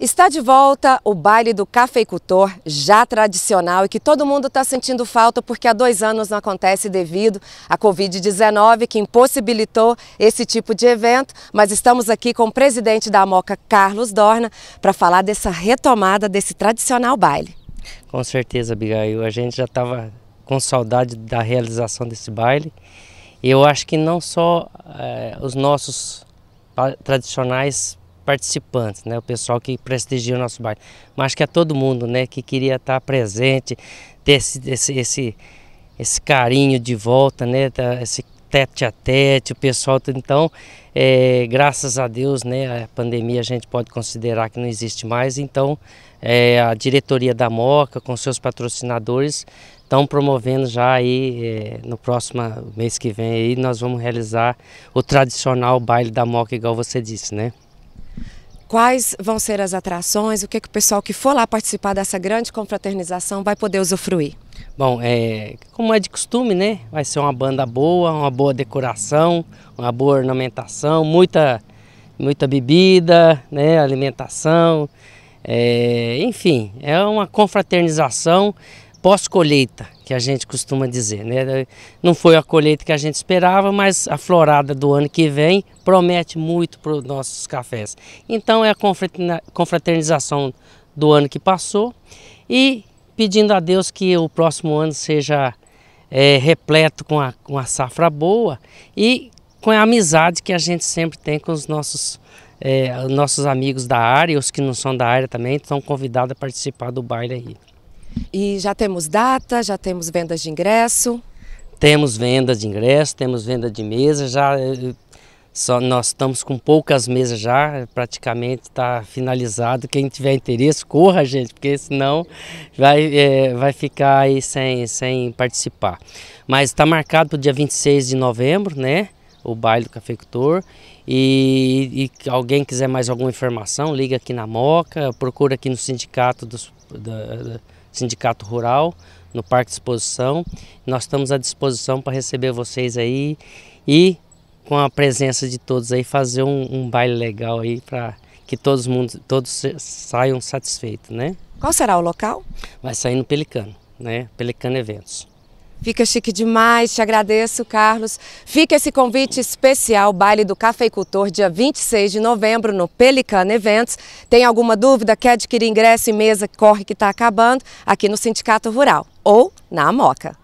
Está de volta o baile do cafeicultor, já tradicional e que todo mundo está sentindo falta porque há dois anos não acontece devido à Covid-19 que impossibilitou esse tipo de evento. Mas estamos aqui com o presidente da Moca, Carlos Dorna, para falar dessa retomada desse tradicional baile. Com certeza, Abigail. A gente já estava com saudade da realização desse baile. Eu acho que não só eh, os nossos tradicionais participantes, né? O pessoal que prestigia o nosso bairro. Mas que é todo mundo, né? Que queria estar presente, ter esse, esse, esse, esse carinho de volta, né? Tá, esse tete a tete, o pessoal. Tá, então, é, graças a Deus, né, a pandemia a gente pode considerar que não existe mais. Então, é, a diretoria da Moca, com seus patrocinadores, estão promovendo já aí, é, no próximo mês que vem, aí, nós vamos realizar o tradicional baile da Moca, igual você disse, né? quais vão ser as atrações, o que, é que o pessoal que for lá participar dessa grande confraternização vai poder usufruir? Bom, é, como é de costume, né? Vai ser uma banda boa, uma boa decoração, uma boa ornamentação, muita, muita bebida, né? alimentação, é, enfim, é uma confraternização pós-colheita, que a gente costuma dizer. Né? Não foi a colheita que a gente esperava, mas a florada do ano que vem promete muito para os nossos cafés. Então é a confraternização do ano que passou e pedindo a Deus que o próximo ano seja é, repleto com a, com a safra boa e com a amizade que a gente sempre tem com os nossos é, nossos amigos da área, os que não são da área também, estão convidados a participar do baile aí. E já temos data, já temos vendas de ingresso? Temos vendas de ingresso, temos venda de mesa, já eh, só nós estamos com poucas mesas já, praticamente está finalizado. Quem tiver interesse, corra, gente, porque senão vai, é, vai ficar aí sem, sem participar. Mas está marcado para o dia 26 de novembro, né? O baile do cafeicultor. E, e alguém quiser mais alguma informação, liga aqui na Moca, procura aqui no sindicato dos, da, Sindicato Rural, no Parque de Exposição. Nós estamos à disposição para receber vocês aí e com a presença de todos aí fazer um, um baile legal aí para que todos, mundo, todos saiam satisfeitos, né? Qual será o local? Vai sair no Pelicano, né? Pelicano Eventos. Fica chique demais, te agradeço, Carlos. Fica esse convite especial, Baile do Cafeicultor, dia 26 de novembro, no Pelican Eventos. Tem alguma dúvida, quer adquirir ingresso e mesa, corre que está acabando, aqui no Sindicato Rural ou na Amoca.